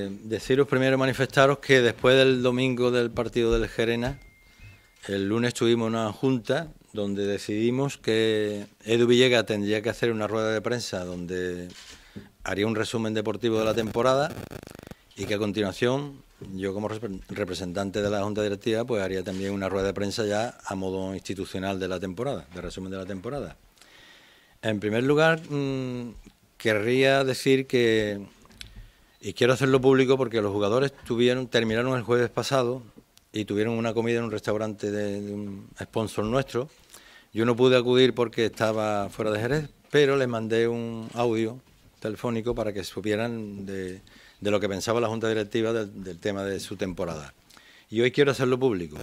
Deciros primero, manifestaros que después del domingo del partido del Gerena, el lunes tuvimos una junta donde decidimos que Edu Villegas tendría que hacer una rueda de prensa donde haría un resumen deportivo de la temporada y que a continuación yo como representante de la Junta Directiva pues haría también una rueda de prensa ya a modo institucional de la temporada, de resumen de la temporada. En primer lugar, mm, querría decir que y quiero hacerlo público porque los jugadores tuvieron, terminaron el jueves pasado y tuvieron una comida en un restaurante de, un sponsor nuestro. Yo no pude acudir porque estaba fuera de Jerez, pero les mandé un audio telefónico para que supieran de, lo que pensaba la Junta Directiva del, tema de su temporada. Y hoy quiero hacerlo público.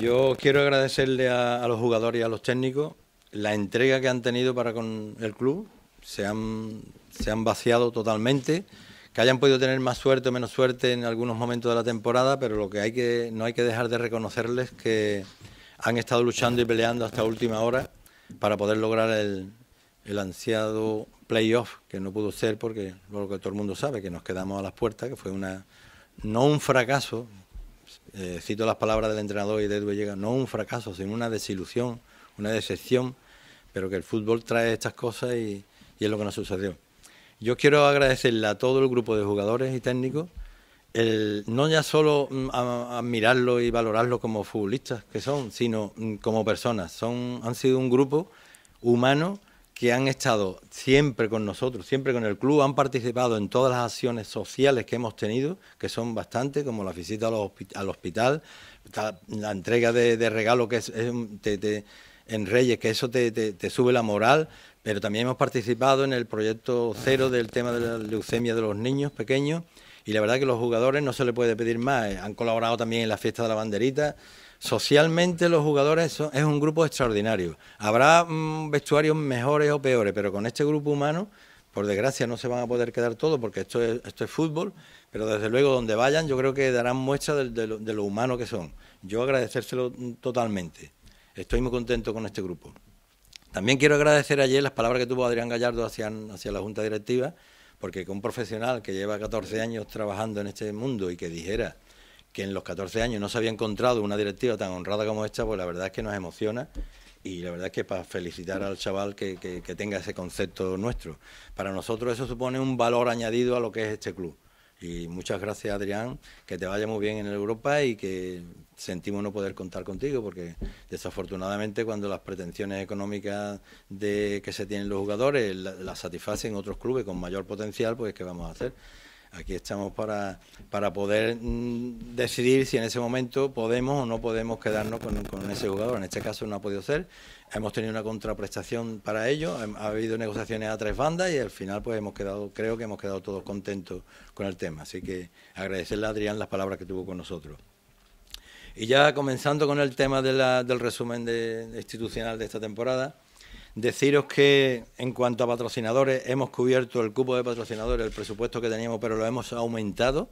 Yo quiero agradecerle a, los jugadores y a los técnicos la entrega que han tenido para con el club. Se han, se han vaciado totalmente que hayan podido tener más suerte o menos suerte en algunos momentos de la temporada, pero lo que, hay que no hay que dejar de reconocerles que han estado luchando y peleando hasta última hora para poder lograr el, el ansiado playoff, que no pudo ser porque lo que todo el mundo sabe, que nos quedamos a las puertas, que fue una no un fracaso, eh, cito las palabras del entrenador y de Edu llega, no un fracaso, sino una desilusión, una decepción, pero que el fútbol trae estas cosas y es lo que nos sucedió. Yo quiero agradecerle a todo el grupo de jugadores y técnicos no ya solo mm, admirarlo y valorarlo como futbolistas que son, sino mm, como personas. Son, han sido un grupo humano que han estado siempre con nosotros, siempre con el club, han participado en todas las acciones sociales que hemos tenido, que son bastantes, como la visita al hospital, la entrega de, regalos que es, en Reyes, que eso te sube la moral, pero también hemos participado en el proyecto cero del tema de la leucemia de los niños pequeños y la verdad que los jugadores no se les puede pedir más. Eh, han colaborado también en la fiesta de la banderita. Socialmente los jugadores es un grupo extraordinario. Habrá mm, vestuarios mejores o peores, pero con este grupo humano, por desgracia, no se van a poder quedar todos porque esto es, esto es fútbol, pero desde luego donde vayan yo creo que darán muestra de, de lo humano que son. Yo agradecérselo totalmente. Estoy muy contento con este grupo. También quiero agradecer ayer las palabras que tuvo Adrián Gallardo hacia, la Junta Directiva, porque que un profesional que lleva 14 años trabajando en este mundo y que dijera que en los 14 años no se había encontrado una directiva tan honrada como esta, pues la verdad es que nos emociona y la verdad es que para felicitar al chaval que tenga ese concepto nuestro. Para nosotros eso supone un valor añadido a lo que es este club. Y muchas gracias, Adrián, que te vaya muy bien en Europa y que sentimos no poder contar contigo, porque desafortunadamente cuando las pretensiones económicas de que se tienen los jugadores las satisfacen otros clubes con mayor potencial, pues ¿qué vamos a hacer? Aquí estamos para, para poder mm, decidir si en ese momento podemos o no podemos quedarnos con, con ese jugador. En este caso no ha podido ser hemos tenido una contraprestación para ello, ha, habido negociaciones a tres bandas y al final pues hemos quedado, creo que hemos quedado todos contentos con el tema. Así que agradecerle a Adrián las palabras que tuvo con nosotros. Y ya comenzando con el tema del resumen institucional de esta temporada, deciros que en cuanto a patrocinadores, hemos cubierto el cupo de patrocinadores, el presupuesto que teníamos, pero lo hemos aumentado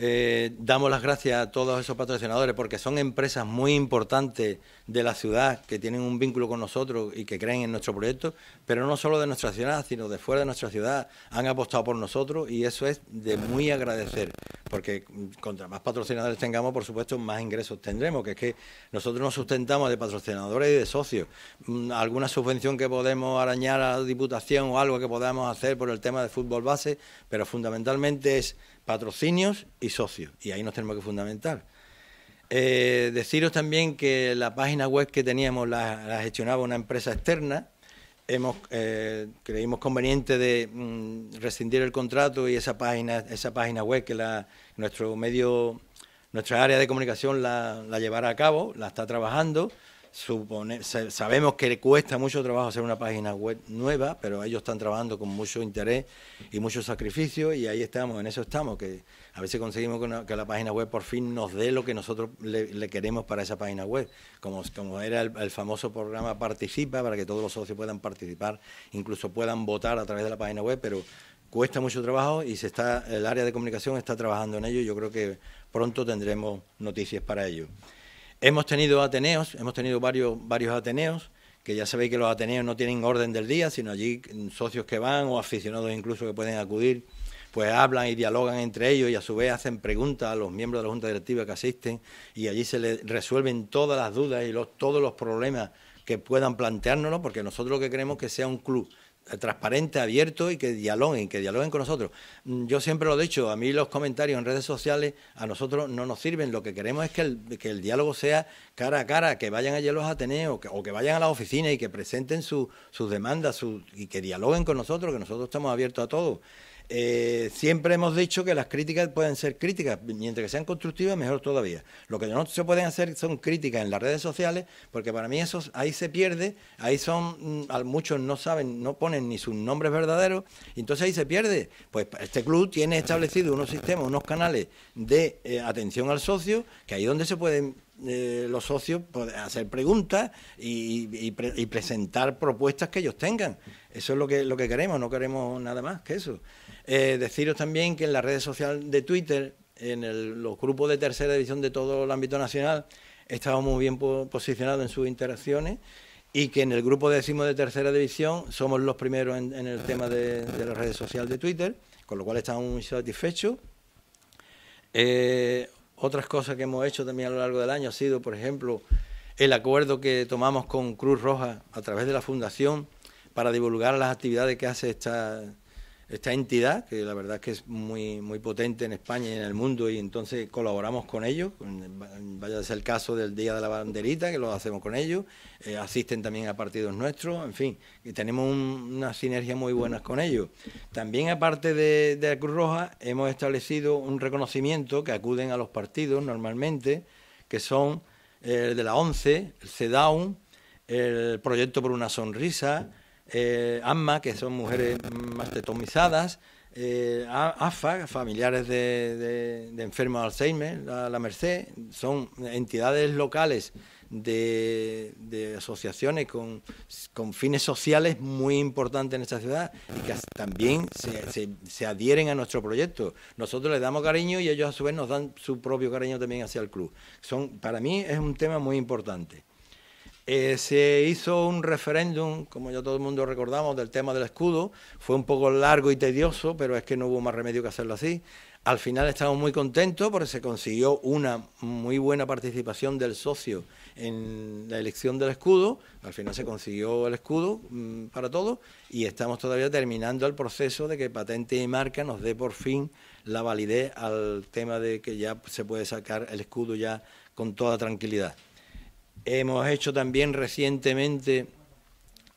eh, damos las gracias a todos esos patrocinadores porque son empresas muy importantes de la ciudad que tienen un vínculo con nosotros y que creen en nuestro proyecto, pero no solo de nuestra ciudad, sino de fuera de nuestra ciudad. Han apostado por nosotros y eso es de muy agradecer, porque contra más patrocinadores tengamos, por supuesto, más ingresos tendremos, que es que nosotros nos sustentamos de patrocinadores y de socios. Mm, alguna subvención que podemos arañar a la Diputación o algo que podamos hacer por el tema de fútbol base, pero fundamentalmente es patrocinios y socios. Y ahí nos tenemos que fundamentar. Eh, deciros también que la página web que teníamos la, gestionaba una empresa externa. Hemos, eh, creímos conveniente de mm, rescindir el contrato y esa página, esa página web que la, nuestro medio, nuestra área de comunicación la, la llevará a cabo, la está trabajando sabemos que le cuesta mucho trabajo hacer una página web nueva, pero ellos están trabajando con mucho interés y mucho sacrificio y ahí estamos, en eso estamos, que a veces conseguimos que, la página web por fin nos dé lo que nosotros le, queremos para esa página web, como, era el, famoso programa Participa, para que todos los socios puedan participar, incluso puedan votar a través de la página web, pero cuesta mucho trabajo y se está el área de comunicación está trabajando en ello y yo creo que pronto tendremos noticias para ello. Hemos tenido Ateneos, hemos tenido varios, varios Ateneos, que ya sabéis que los Ateneos no tienen orden del día, sino allí socios que van o aficionados incluso que pueden acudir, pues hablan y dialogan entre ellos y a su vez hacen preguntas a los miembros de la Junta Directiva que asisten y allí se les resuelven todas las dudas y todos los problemas que puedan planteárnoslo, porque nosotros lo que queremos es que sea un club transparente, abierto y que dialoguen, que dialoguen con nosotros. Mm, yo siempre lo he dicho, a mí los comentarios en redes sociales a nosotros no nos sirven, lo que queremos es que el, que el diálogo sea cara a cara, que vayan allí a los Ateneos o que vayan a las oficinas y que presenten sus demandas y que dialoguen con nosotros, que nosotros estamos abiertos a todo. Eh, siempre hemos dicho que las críticas pueden ser críticas, mientras que sean constructivas, mejor todavía. Lo que no se pueden hacer son críticas en las redes sociales, porque para mí eso, ahí se pierde, ahí son, mm, muchos no saben, no ponen ni sus nombres verdaderos, entonces ahí se pierde. Pues este club tiene establecido unos sistemas, unos canales de eh, atención al socio, que ahí es donde se pueden eh, los socios pues, hacer preguntas y, presentar propuestas que ellos tengan. Eso es lo que, lo que queremos, no queremos nada más que eso. Eh, deciros también que en las redes sociales de Twitter, en los grupos de tercera división de todo el ámbito nacional, estamos muy bien posicionados en sus interacciones y que en el grupo décimo de tercera división somos los primeros en, el tema de, de, las redes sociales de Twitter, con lo cual estamos muy satisfechos. Eh, otras cosas que hemos hecho también a lo largo del año ha sido, por ejemplo, el acuerdo que tomamos con Cruz Roja a través de la Fundación para divulgar las actividades que hace esta, esta entidad, que la verdad es que es muy, muy potente en España y en el mundo, y entonces colaboramos con ellos, vaya a ser el caso del Día de la Banderita, que lo hacemos con ellos, eh, asisten también a partidos nuestros, en fin, y tenemos una sinergia muy buenas con ellos. También, aparte de, de la Cruz Roja, hemos establecido un reconocimiento que acuden a los partidos normalmente, que son eh, el de la ONCE, el CEDAWN, el Proyecto por una Sonrisa, eh, AMMA, que son mujeres mastectomizadas, AFA, eh, familiares de, enfermos de Alzheimer, la, Merced, son entidades locales de, asociaciones con, fines sociales muy importantes en esta ciudad y que también se, adhieren a nuestro proyecto. Nosotros les damos cariño y ellos a su vez nos dan su propio cariño también hacia el club. Son, para mí es un tema muy importante. Eh, se hizo un referéndum, como ya todo el mundo recordamos, del tema del escudo. Fue un poco largo y tedioso, pero es que no hubo más remedio que hacerlo así. Al final estamos muy contentos porque se consiguió una muy buena participación del socio en la elección del escudo. Al final se consiguió el escudo mm, para todos y estamos todavía terminando el proceso de que patente y marca nos dé por fin la validez al tema de que ya se puede sacar el escudo ya con toda tranquilidad. Hemos hecho también recientemente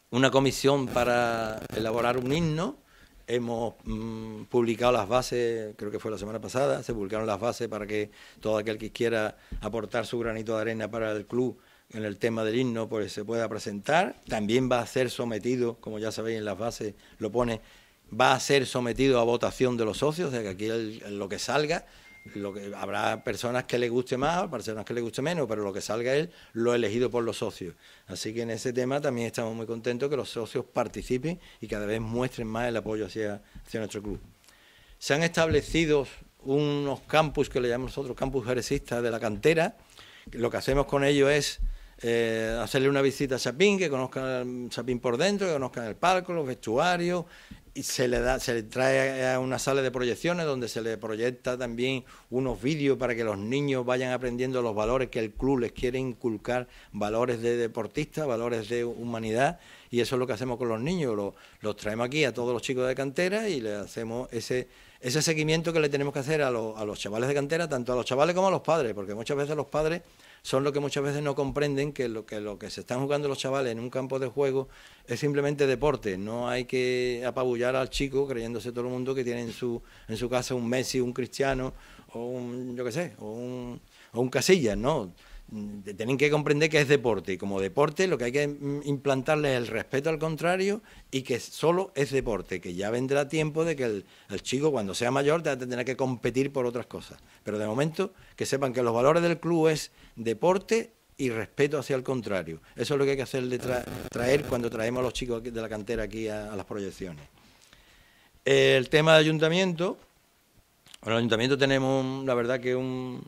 una comisión para elaborar un himno. Hemos mm, publicado las bases, creo que fue la semana pasada, se publicaron las bases para que todo aquel que quiera aportar su granito de arena para el club en el tema del himno pues se pueda presentar. También va a ser sometido, como ya sabéis en las bases lo pone, va a ser sometido a votación de los socios, de que aquí lo que salga lo que, habrá personas que le guste más, personas que le guste menos, pero lo que salga él lo elegido por los socios. Así que en ese tema también estamos muy contentos que los socios participen y cada vez muestren más el apoyo hacia, hacia nuestro club. Se han establecido unos campus que le llamamos nosotros campus jerezistas de la cantera. Lo que hacemos con ellos es eh, hacerle una visita a Sapín, que conozcan Sapín por dentro, que conozcan el palco, los vestuarios, se le da se le trae a una sala de proyecciones donde se le proyecta también unos vídeos para que los niños vayan aprendiendo los valores que el club les quiere inculcar valores de deportista valores de humanidad y eso es lo que hacemos con los niños los, traemos aquí a todos los chicos de cantera y le hacemos ese ese seguimiento que le tenemos que hacer a, a los chavales de cantera tanto a los chavales como a los padres porque muchas veces los padres son los que muchas veces no comprenden que lo que, lo que se están jugando los chavales en un campo de juego es simplemente deporte. No hay que apabullar al chico creyéndose todo el mundo que tiene en su, en su casa un Messi, un Cristiano o un, yo qué sé, o un, o un Casillas, ¿no? Mm, tienen que comprender que es deporte y como deporte lo que hay que mm, implantarle es el respeto al contrario y que solo es deporte, que ya vendrá tiempo de que el, chico cuando sea mayor tendrá que competir por otras cosas. Pero de momento que sepan que los valores del club es deporte y respeto hacia el contrario. Eso es lo que hay que hacer de traer cuando traemos a los chicos de la cantera aquí a, las proyecciones. El tema de ayuntamiento, bueno, el ayuntamiento tenemos, la verdad que un,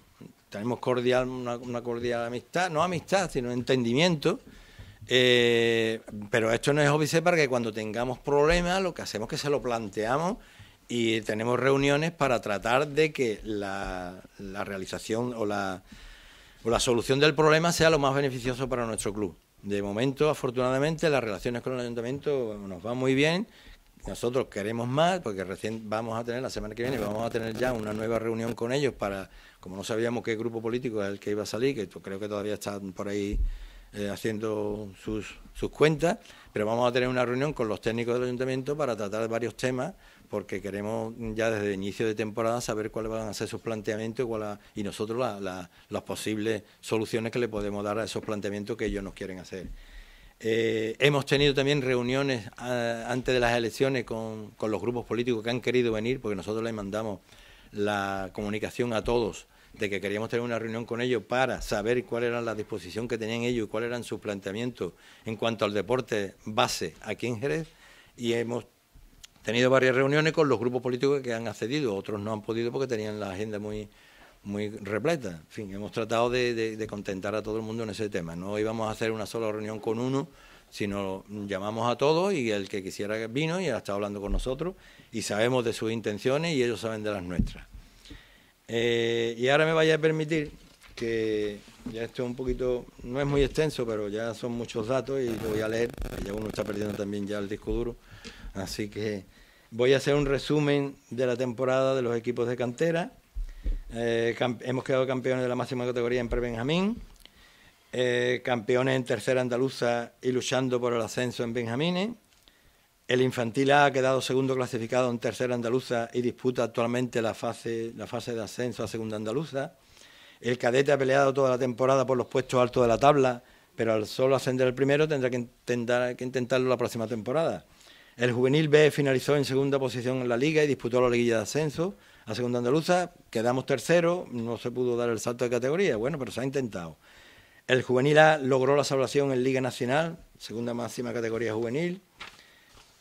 tenemos cordial, una, cordial amistad, no amistad, sino entendimiento. Eh, pero esto no es óbice para que cuando tengamos problemas lo que hacemos es que se lo planteamos y tenemos reuniones para tratar de que la, la realización o la, o la solución del problema sea lo más beneficioso para nuestro club. De momento, afortunadamente, las relaciones con el ayuntamiento nos van muy bien nosotros queremos más porque recién vamos a tener, la semana que viene, vamos a tener ya una nueva reunión con ellos para, como no sabíamos qué grupo político es el que iba a salir, que creo que todavía están por ahí eh, haciendo sus, sus cuentas, pero vamos a tener una reunión con los técnicos del ayuntamiento para tratar varios temas porque queremos ya desde inicio de temporada saber cuáles van a ser sus planteamientos y, nosotros las posibles soluciones que le podemos dar a esos planteamientos que ellos nos quieren hacer. Eh, hemos tenido también reuniones ah, antes de las elecciones con, los grupos políticos que han querido venir, porque nosotros les mandamos la comunicación a todos de que queríamos tener una reunión con ellos para saber cuál era la disposición que tenían ellos y cuál eran sus planteamientos en cuanto al deporte base aquí en Jerez. Y hemos tenido varias reuniones con los grupos políticos que han accedido, otros no han podido porque tenían la agenda muy, muy repleta. En fin, hemos tratado de, contentar a todo el mundo en ese tema. No íbamos a hacer una sola reunión con uno, sino llamamos a todos y el que quisiera vino y ha estado hablando con nosotros y sabemos de sus intenciones y ellos saben de las nuestras. Eh, y ahora me vaya a permitir que ya esto es un poquito, no es muy extenso, pero ya son muchos datos y lo voy a leer, ya uno está perdiendo también ya el disco duro, así que voy a hacer un resumen de la temporada de los equipos de cantera eh, hemos quedado campeones de la máxima categoría en pre-Benjamín, eh, campeones en tercera andaluza y luchando por el ascenso en Benjamín... El infantil A ha quedado segundo clasificado en tercera andaluza y disputa actualmente la fase, la fase de ascenso a segunda andaluza. El cadete ha peleado toda la temporada por los puestos altos de la tabla, pero al solo ascender el primero tendrá que, que intentarlo la próxima temporada. El juvenil B finalizó en segunda posición en la liga y disputó la liguilla de ascenso a Segunda Andaluza, quedamos tercero, no se pudo dar el salto de categoría, bueno, pero se ha intentado. El Juvenil A logró la salvación en Liga Nacional, segunda máxima categoría juvenil.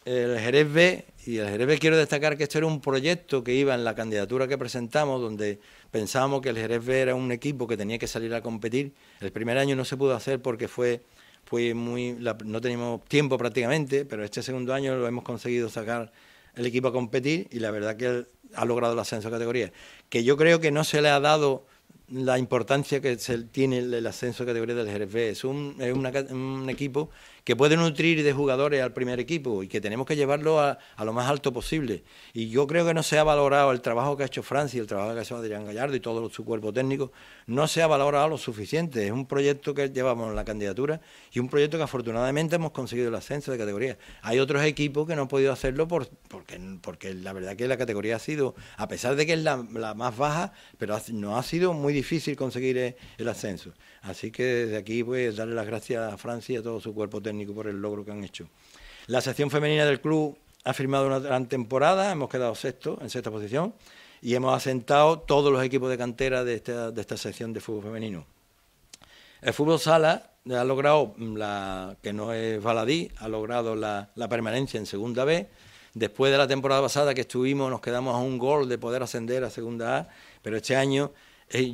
El Jerez B, y el Jerez B quiero destacar que este era un proyecto que iba en la candidatura que presentamos, donde pensábamos que el Jerez B era un equipo que tenía que salir a competir. El primer año no se pudo hacer porque fue, fue muy, no teníamos tiempo prácticamente, pero este segundo año lo hemos conseguido sacar el equipo a competir y la verdad que el, ha logrado el ascenso de categoría, que yo creo que no se le ha dado la importancia que se tiene el ascenso de categoría del Jerez Es, un, un equipo que puede nutrir de jugadores al primer equipo y que tenemos que llevarlo a, lo más alto posible. Y yo creo que no se ha valorado el trabajo que ha hecho Francia, el trabajo que ha hecho Adrián Gallardo y todo su cuerpo técnico, no se ha valorado lo suficiente. Es un proyecto que llevamos en la candidatura y un proyecto que afortunadamente hemos conseguido el ascenso de categoría. Hay otros equipos que no han podido hacerlo porque, la verdad que la categoría ha sido, a pesar de que es la, más baja, pero no ha sido muy difícil conseguir eh, el ascenso. Así que desde aquí, pues, darle las gracias a Francia y a todo su cuerpo técnico por el logro que han hecho. La sección femenina del club ha firmado una gran temporada, hemos quedado sexto, en sexta posición, y hemos asentado todos los equipos de cantera de esta, sección de fútbol femenino. El fútbol sala ha logrado, mm, la, que no es baladí, ha logrado la, la permanencia en segunda B. Después de la temporada pasada que estuvimos, nos quedamos a un gol de poder ascender a segunda A, pero este año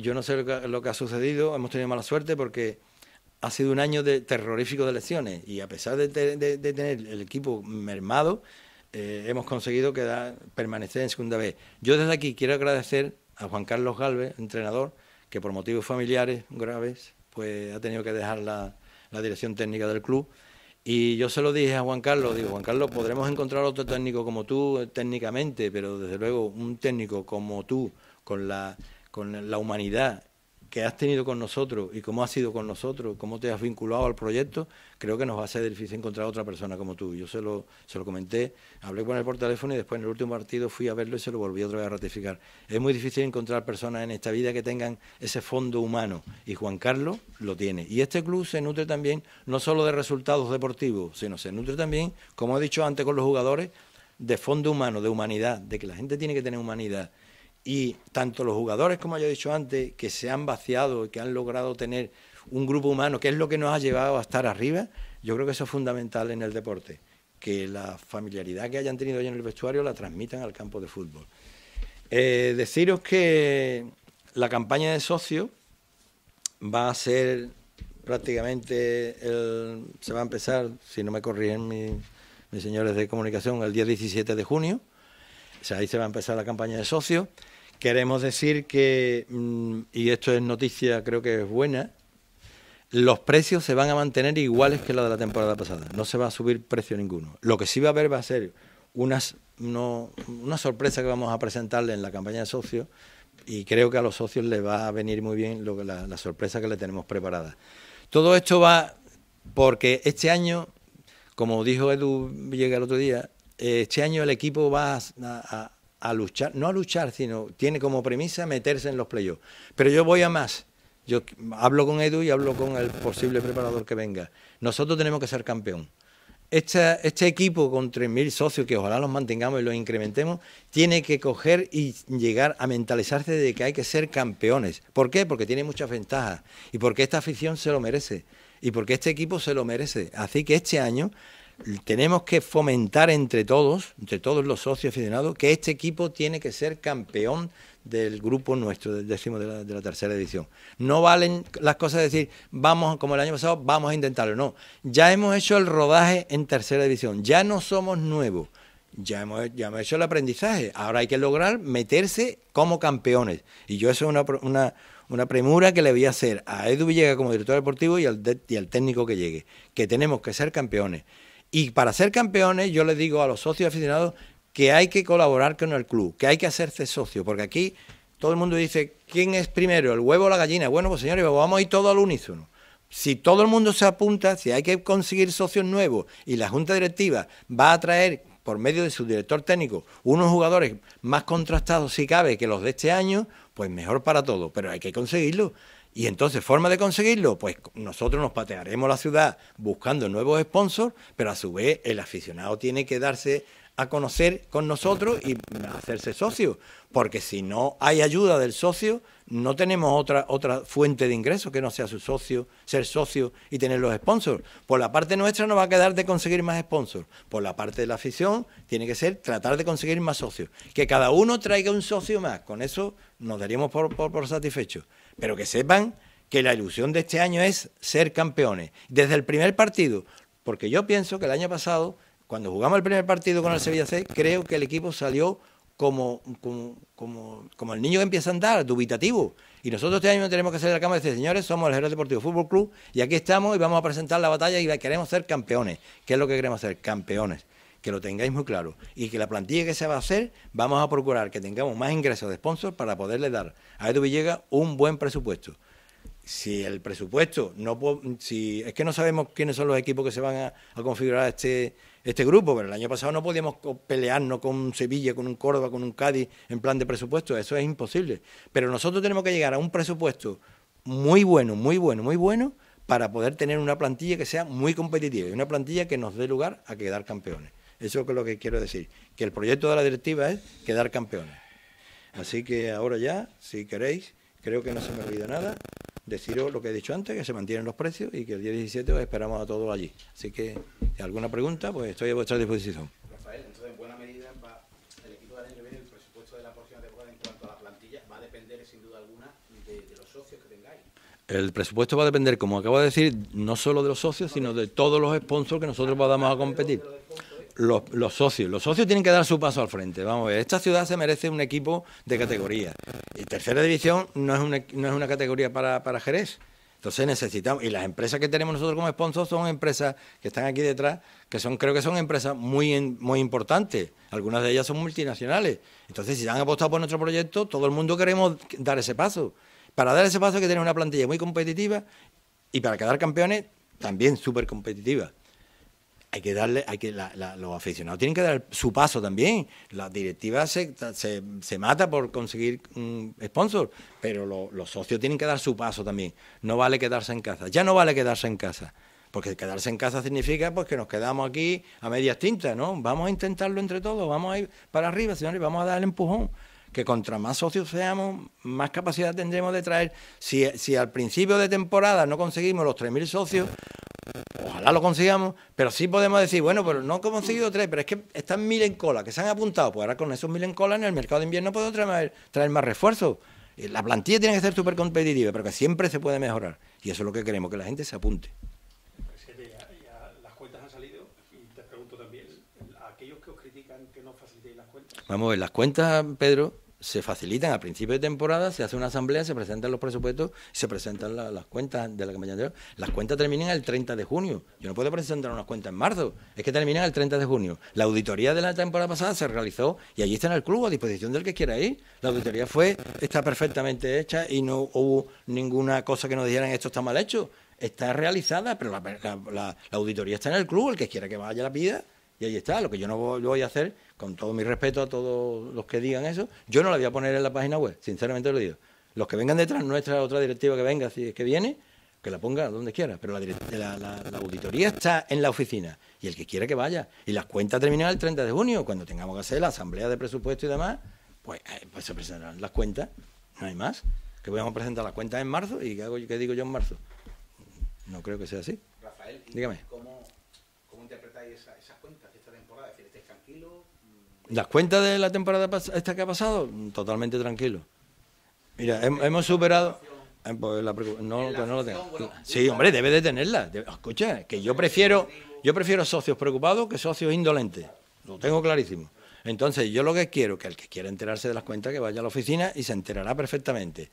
yo no sé lo que, ha sucedido, hemos tenido mala suerte porque ha sido un año de terrorífico de lesiones y a pesar de, tener el equipo mermado, eh, hemos conseguido quedar, permanecer en segunda vez. Yo desde aquí quiero agradecer a Juan Carlos Galvez, entrenador, que por motivos familiares graves pues ha tenido que dejar la, la dirección técnica del club. Y yo se lo dije a Juan Carlos, digo, Juan Carlos, podremos encontrar otro técnico como tú eh, técnicamente, pero desde luego un técnico como tú, con la con la humanidad que has tenido con nosotros y cómo has sido con nosotros, cómo te has vinculado al proyecto, creo que nos va a ser difícil encontrar otra persona como tú. Yo se lo, se lo comenté, hablé con él por teléfono y después en el último partido fui a verlo y se lo volví otra vez a ratificar. Es muy difícil encontrar personas en esta vida que tengan ese fondo humano y Juan Carlos lo tiene. Y este club se nutre también no solo de resultados deportivos, sino se nutre también, como he dicho antes con los jugadores, de fondo humano, de humanidad, de que la gente tiene que tener humanidad y tanto los jugadores, como ya he dicho antes, que se han vaciado y que han logrado tener un grupo humano, que es lo que nos ha llevado a estar arriba, yo creo que eso es fundamental en el deporte, que la familiaridad que hayan tenido ya en el vestuario la transmitan al campo de fútbol. Eh, deciros que la campaña de socios va a ser prácticamente, se va a empezar, si no me corrigen mis, mis señores de comunicación, el día 17 de junio. O sea, ahí se va a empezar la campaña de socios. Queremos decir que, mm, y esto es noticia, creo que es buena, los precios se van a mantener iguales que los de la temporada pasada. No se va a subir precio ninguno. Lo que sí va a haber va a ser unas, no, una sorpresa que vamos a presentarle en la campaña de socios y creo que a los socios les va a venir muy bien la, sorpresa que le tenemos preparada. Todo esto va porque este año, como dijo Edu Villegas el otro día, eh, este año el equipo va a, a luchar, no a luchar, sino tiene como premisa meterse en los playoffs. Pero yo voy a más. Yo hablo con Edu y hablo con el posible preparador que venga. Nosotros tenemos que ser campeón. Este, este equipo con 3.000 socios, que ojalá los mantengamos y los incrementemos, tiene que coger y llegar a mentalizarse de que hay que ser campeones. ¿Por qué? Porque tiene muchas ventajas y porque esta afición se lo merece y porque este equipo se lo merece. Así que este año tenemos que fomentar entre todos, entre todos los socios aficionados, que este equipo tiene que ser campeón del grupo nuestro, del décimo de la, tercera edición. No valen las cosas de decir, vamos, como el año pasado, vamos a intentarlo. No, ya hemos hecho el rodaje en tercera edición, ya no somos nuevos, ya hemos, ya hemos hecho el aprendizaje. Ahora hay que lograr meterse como campeones. Y yo eso es una, premura que le voy a hacer a Edu llega como director deportivo y al, y al técnico que llegue, que tenemos que ser campeones. Y para ser campeones, yo les digo a los socios aficionados que hay que colaborar con el club, que hay que hacerse socio, porque aquí todo el mundo dice, ¿quién es primero, el huevo o la gallina? Bueno, pues señores, pues, vamos a ir todos al unísono. Si todo el mundo se apunta, si hay que conseguir socios nuevos y la junta directiva va a traer por medio de su director técnico unos jugadores más contrastados si cabe que los de este año, pues mejor para todo, pero hay que conseguirlo. Y entonces, forma de conseguirlo, pues nosotros nos patearemos la ciudad buscando nuevos sponsors, pero a su vez el aficionado tiene que darse a conocer con nosotros y hacerse socio, porque si no hay ayuda del socio, no tenemos otra, otra fuente de ingreso que no sea su socio, ser socio y tener los sponsors. Por la parte nuestra nos va a quedar de conseguir más sponsors, por la parte de la afición tiene que ser tratar de conseguir más socios, que cada uno traiga un socio más, con eso nos daríamos por, por satisfechos. Pero que sepan que la ilusión de este año es ser campeones. Desde el primer partido. Porque yo pienso que el año pasado, cuando jugamos el primer partido con el Sevilla C, creo que el equipo salió como, como, como, el niño que empieza a andar, dubitativo. Y nosotros este año tenemos que salir a la cama y decir, señores, somos el Real Deportivo Fútbol Club y aquí estamos y vamos a presentar la batalla y queremos ser campeones. ¿Qué es lo que queremos ser? Campeones que lo tengáis muy claro. Y que la plantilla que se va a hacer, vamos a procurar que tengamos más ingresos de sponsor para poderle dar a Edu Villegas un buen presupuesto. Si el presupuesto no si es que no sabemos quiénes son los equipos que se van a, configurar este, este grupo, pero el año pasado no podíamos pelearnos con Sevilla, con un Córdoba, con un Cádiz en plan de presupuesto, eso es imposible. Pero nosotros tenemos que llegar a un presupuesto muy bueno, muy bueno, muy bueno para poder tener una plantilla que sea muy competitiva y una plantilla que nos dé lugar a quedar campeones. Eso es lo que quiero decir, que el proyecto de la directiva es quedar campeones. Así que ahora ya, si queréis, creo que no se me olvida nada, deciros lo que he dicho antes, que se mantienen los precios y que el día 17 os esperamos a todos allí. Así que, si alguna pregunta, pues estoy a vuestra disposición. Rafael, entonces, en buena medida, va, el equipo de año el presupuesto de la próxima temporada en cuanto a la plantilla, va a depender, sin duda alguna, de, los socios que tengáis. El presupuesto va a depender, como acabo de decir, no solo de los socios, sino de todos los sponsors que nosotros podamos a competir los, socios. Los socios tienen que dar su paso al frente. Vamos a ver, esta ciudad se merece un equipo de categoría. Y tercera división no es una, no es una categoría para, Jerez. Entonces necesitamos, y las empresas que tenemos nosotros como sponsors son empresas que están aquí detrás, que son, creo que son empresas muy, muy importantes. Algunas de ellas son multinacionales. Entonces, si han apostado por nuestro proyecto, todo el mundo queremos dar ese paso. Para dar ese paso hay que tener una plantilla muy competitiva y para quedar campeones también súper competitiva hay que darle, hay que, la, la, los aficionados tienen que dar su paso también. La directiva se, se, mata por conseguir un mm, sponsor, pero los socios tienen que dar su paso también. No vale quedarse en casa, ya no vale quedarse en casa. Porque quedarse en casa significa pues que nos quedamos aquí a medias tintas, ¿no? Vamos a intentarlo entre todos, vamos a ir para arriba, señores, vamos a dar el empujón que contra más socios seamos, más capacidad tendremos de traer. Si, si al principio de temporada no conseguimos los 3.000 socios, Ojalá lo consigamos, pero sí podemos decir, bueno, pero no he conseguido tres, pero es que están mil en cola, que se han apuntado. Pues ahora con esos mil en cola en el mercado de invierno puedo traer, traer más refuerzos. Eh, la plantilla tiene que ser súper competitiva, pero que siempre se puede mejorar. Y eso es lo que queremos, que la gente se apunte. aquellos que os critican que no facilitéis las cuentas. Vamos a ver, las cuentas, Pedro, se facilitan a principio de temporada, se hace una asamblea, se presentan los presupuestos, se presentan las cuentas de la campaña anterior. Las cuentas terminan el 30 de junio. Yo no puedo presentar unas cuentas en marzo, es que terminan el 30 de junio. La auditoría de la temporada pasada se realizó y allí está en el club a disposición del que quiera ir. La auditoría fue, está perfectamente hecha y no hubo ninguna cosa que nos dijeran esto está mal hecho. Está realizada, pero la, la auditoría está en el club, el que quiera que vaya la vida... Y ahí está, lo que yo no voy a hacer, con todo mi respeto a todos los que digan eso, yo no la voy a poner en la página web, sinceramente lo digo. Los que vengan detrás, nuestra otra directiva que venga, si es que viene, que la ponga donde quiera, pero la, auditoría está en la oficina y el que quiera que vaya. Y las cuentas terminan el 30 de junio, cuando tengamos que hacer la asamblea de presupuesto y demás, pues, eh, pues se presentarán las cuentas, no hay más. Que voy a presentar las cuentas en marzo y ¿qué, hago, digo yo en marzo? No creo que sea así. Rafael, Dígame. ¿cómo, cómo interpretáis esa, las cuentas de la temporada esta que ha pasado, totalmente tranquilo. Mira, hemos superado... Eh, pues, no, pues, no lo tengo. Sí, hombre, debe de tenerla. Escucha, que yo prefiero, yo prefiero socios preocupados que socios indolentes. Lo tengo clarísimo. Entonces, yo lo que quiero, que el que quiera enterarse de las cuentas, que vaya a la oficina y se enterará perfectamente.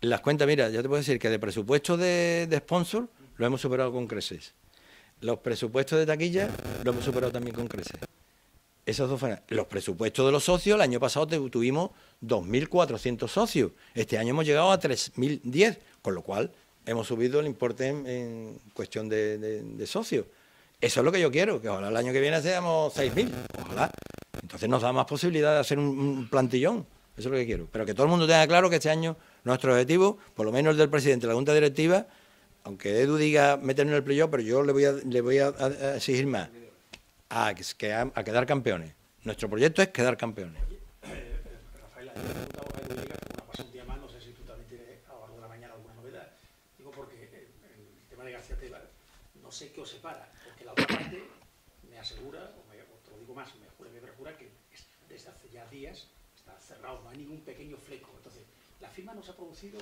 Las cuentas, mira, yo te puedo decir que de presupuesto de, de sponsor lo hemos superado con creces. Los presupuestos de taquilla lo hemos superado también con creces. Esas dos Los presupuestos de los socios, el año pasado tuvimos 2.400 socios. Este año hemos llegado a 3.010, con lo cual hemos subido el importe en, cuestión de, socios. Eso es lo que yo quiero, que ahora el año que viene seamos 6.000, ojalá. Entonces nos da más posibilidad de hacer un, plantillón, eso es lo que quiero. Pero que todo el mundo tenga claro que este año nuestro objetivo, por lo menos el del presidente de la Junta Directiva, aunque Edu diga meternos en el playoff, pero yo le voy le voy a exigir más a, que, a, quedar campeones. Nuestro proyecto es quedar campeones. Eh, Rafael, no sé si tú también de mañana alguna novedad... ...digo porque eh, el tema García ...no sé qué os separa, porque la otra parte me asegura, o, me, te lo digo más, me jura, me perjura que desde hace ya días está cerrado, no hay ningún pequeño fleco. Entonces, la firma no se ha producido.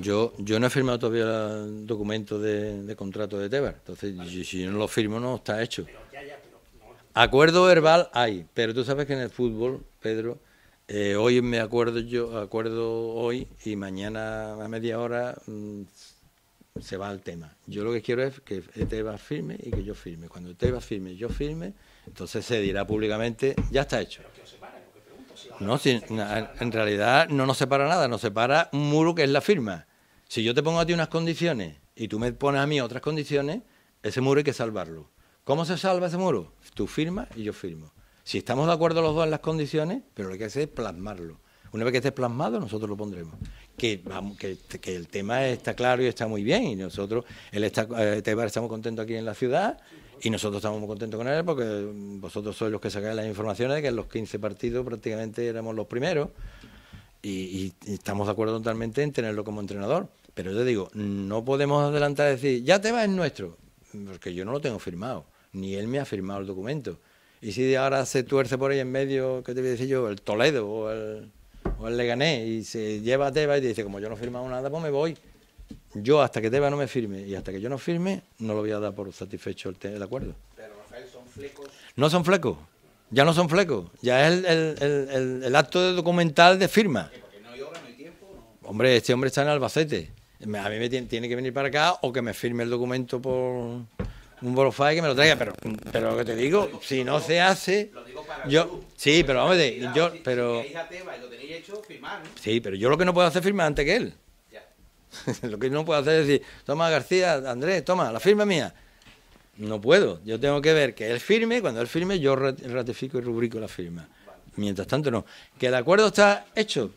Yo, yo no he firmado todavía el documento de, de contrato de Tebar, entonces si, si, no lo firmo no está hecho. Pero ya, ya, Acuerdo verbal hay, pero tú sabes que en el fútbol, Pedro, eh, hoy me acuerdo yo, acuerdo hoy y mañana a media hora mm, se va al tema. Yo lo que quiero es que va firme y que yo firme. Cuando va firme y yo firme, entonces se dirá públicamente, ya está hecho. No, si, en realidad no nos separa nada, nos separa un muro que es la firma. Si yo te pongo a ti unas condiciones y tú me pones a mí otras condiciones, ese muro hay que salvarlo. ¿Cómo se salva ese muro? Tú firmas y yo firmo. Si estamos de acuerdo los dos en las condiciones, pero lo que hay que hacer es plasmarlo. Una vez que esté plasmado, nosotros lo pondremos. Que, el tema está claro y está muy bien. Y nosotros, él está, eh, estamos contentos aquí en la ciudad y nosotros estamos muy contentos con él porque mm, vosotros sois los que sacáis las informaciones de que en los 15 partidos prácticamente éramos los primeros y, estamos de acuerdo totalmente en tenerlo como entrenador. Pero yo te digo, no podemos adelantar y decir, ya te va, es nuestro, porque yo no lo tengo firmado ni él me ha firmado el documento. Y si ahora se tuerce por ahí en medio, ¿qué te voy a decir yo? El Toledo o el, o el Leganés, y se lleva a Teba y dice, como yo no he firmado nada, pues me voy. Yo hasta que Teba no me firme y hasta que yo no firme, no lo voy a dar por satisfecho el, acuerdo. Pero Rafael, son flecos. No son flecos, ya no son flecos, ya es el, acto de documental de firma. Porque no hay no hay tiempo. Hombre, este hombre está en Albacete. A mí me tiene que venir para acá o que me firme el documento por un bolofai que me lo traiga, pero, pero lo que te digo, si no se hace, yo, sí, pero vamos, a yo, pero, lo tenéis hecho, firmar, sí, pero yo lo que no puedo hacer es firmar antes que él. lo que no puedo hacer es decir, toma García, Andrés, toma, la firma mía. No puedo, yo tengo que ver que él firme, cuando él firme yo ratifico y rubrico la firma. Mientras tanto no. Que el acuerdo está hecho,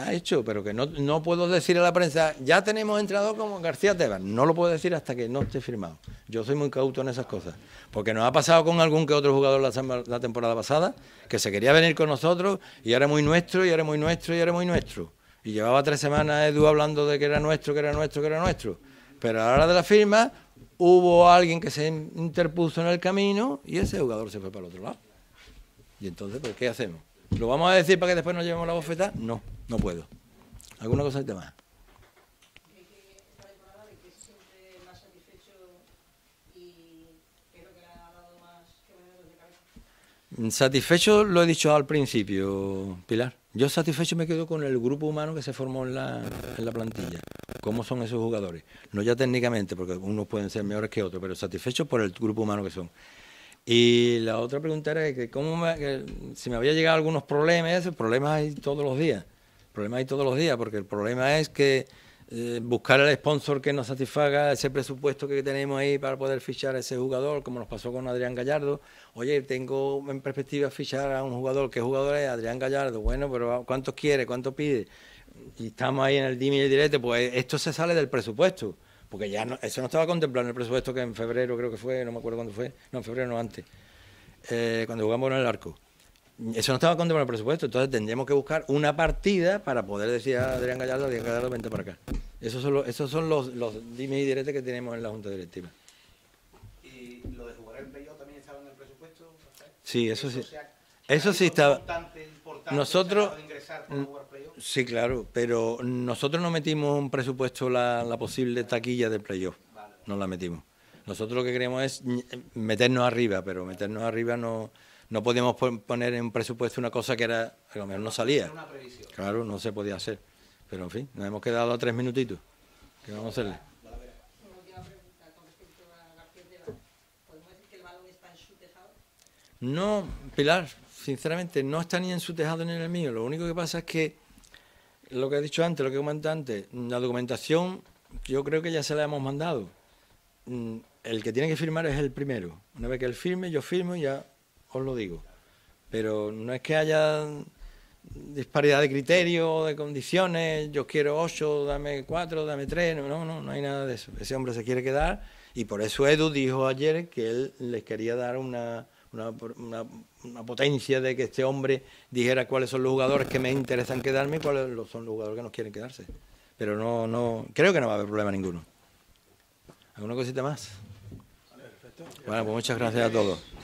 está hecho, pero que no, puedo decir a la prensa, ya tenemos entrado como García Tebas. No lo puedo decir hasta que no esté firmado. Yo soy muy cauto en esas cosas. Porque nos ha pasado con algún que otro jugador la, temporada pasada, que se quería venir con nosotros y era muy nuestro, y era muy nuestro, y era muy nuestro. Y llevaba tres semanas Edu hablando de que era nuestro, que era nuestro, que era nuestro. Pero a la hora de la firma hubo alguien que se interpuso en el camino y ese jugador se fue para el otro lado. Y entonces, pues, ¿qué hacemos? ¿Lo vamos a decir para que después nos llevemos la bofeta? No, no puedo. ¿Alguna cosa de más? Satisfecho lo he dicho al principio, Pilar. Yo satisfecho me quedo con el grupo humano que se formó en la, en la plantilla. ¿Cómo son esos jugadores? No ya técnicamente, porque unos pueden ser mejores que otros, pero satisfecho por el grupo humano que son. Y la otra pregunta era que cómo si me había llegado algunos problemas, problemas hay todos los días. Problemas hay todos los días, porque el problema es que eh, buscar el sponsor que nos satisfaga ese presupuesto que tenemos ahí para poder fichar a ese jugador, como nos pasó con Adrián Gallardo. Oye, tengo en perspectiva fichar a un jugador, ¿qué jugador es? Adrián Gallardo. Bueno, pero ¿cuánto quiere? ¿Cuánto pide? Y estamos ahí en el dime y el directo, pues esto se sale del presupuesto porque ya eso no estaba contemplado en el presupuesto que en febrero creo que fue, no me acuerdo cuándo fue, no, en febrero no antes, eh, cuando jugamos en el arco. Eso no estaba contemplado en el presupuesto, entonces tendríamos que buscar una partida para poder decir a Adrián Gallardo, Adrián Gallardo, vente para acá. Esos son, los, esos son los, los dimes y que tenemos en la Junta Directiva. ¿Y lo de jugar en también estaba en el presupuesto? Sí, eso, sí. eso sí estaba nosotros, sí, claro, pero nosotros no metimos un presupuesto la, posible taquilla del playoff, no la metimos. Nosotros lo que queremos es meternos arriba, pero meternos arriba no, no podíamos poner en presupuesto una cosa que era, a lo mejor no salía. Claro, no se podía hacer. Pero en fin, nos hemos quedado a tres minutitos. ¿Qué vamos a hacerle? No, Pilar, sinceramente, no está ni en su tejado ni en el mío. Lo único que pasa es que, lo que he dicho antes, lo que he comentado antes, la documentación yo creo que ya se la hemos mandado. Mm, el que tiene que firmar es el primero. Una vez que él firme, yo firmo y ya os lo digo. Pero no es que haya disparidad de criterio, de condiciones, yo quiero ocho, dame cuatro, dame tres, no, no, no hay nada de eso. Ese hombre se quiere quedar y por eso Edu dijo ayer que él les quería dar una, una, potencia de que este hombre dijera cuáles son los jugadores que me interesan quedarme y cuáles son los jugadores que nos quieren quedarse. Pero no, no, creo que no va a haber problema ninguno. ¿Alguna cosita más? Bueno, pues muchas gracias a todos.